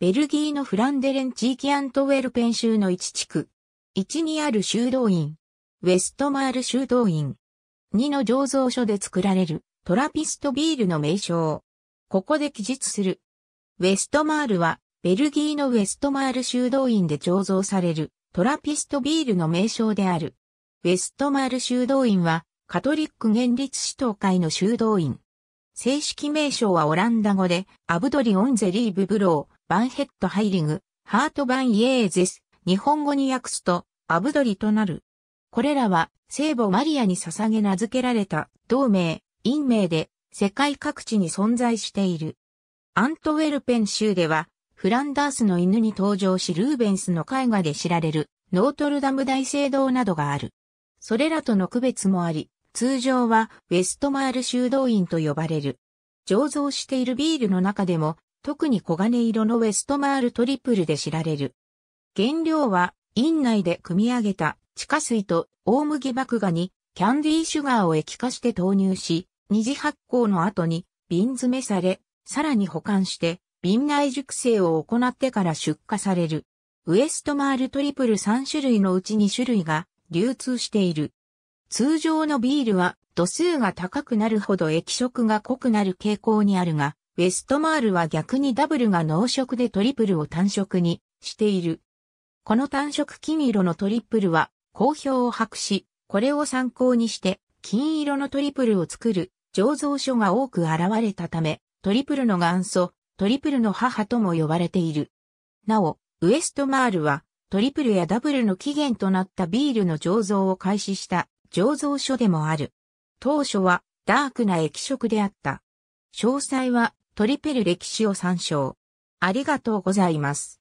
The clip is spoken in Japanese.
ベルギーのフランデレン地域アントウェルペン州の1地区。1にある修道院。ウェストマール修道院。2の醸造所で作られるトラピストビールの名称。ここで記述する。ウェストマールは、ベルギーのウェストマール修道院で醸造されるトラピストビールの名称である。ウェストマール修道院は、カトリック原立指導会の修道院。正式名称はオランダ語で、アブドリ・オンゼリーブ・ブロー、バンヘッドハイリング、ハートバンイエーゼス、日本語に訳すと、アブドリとなる。これらは、聖母マリアに捧げ名付けられた、同名、陰名で、世界各地に存在している。アントウェルペン州では、フランダースの犬に登場しルーベンスの絵画で知られる、ノートルダム大聖堂などがある。それらとの区別もあり、通常はウェストマール修道院と呼ばれる。醸造しているビールの中でも特に黄金色のウェストマールトリプルで知られる。原料は、院内で組み上げた地下水と大麦麦芽にキャンディーシュガーを液化して投入し、二次発酵の後に瓶詰めされ、さらに保管して瓶内熟成を行ってから出荷される。ウエストマールトリプル3種類のうち2種類が流通している。通常のビールは度数が高くなるほど液色が濃くなる傾向にあるが、ウェストマールは逆にダブルが濃色でトリプルを単色にしている。この単色金色のトリプルは好評を博し、これを参考にして金色のトリプルを作る醸造所が多く現れたため、トリプルの元祖、トリプルの母とも呼ばれている。なお、ウエストマールはトリプルやダブルの起源となったビールの醸造を開始した醸造所でもある。当初はダークな液色であった。詳細はトリペル歴史を参照。ありがとうございます。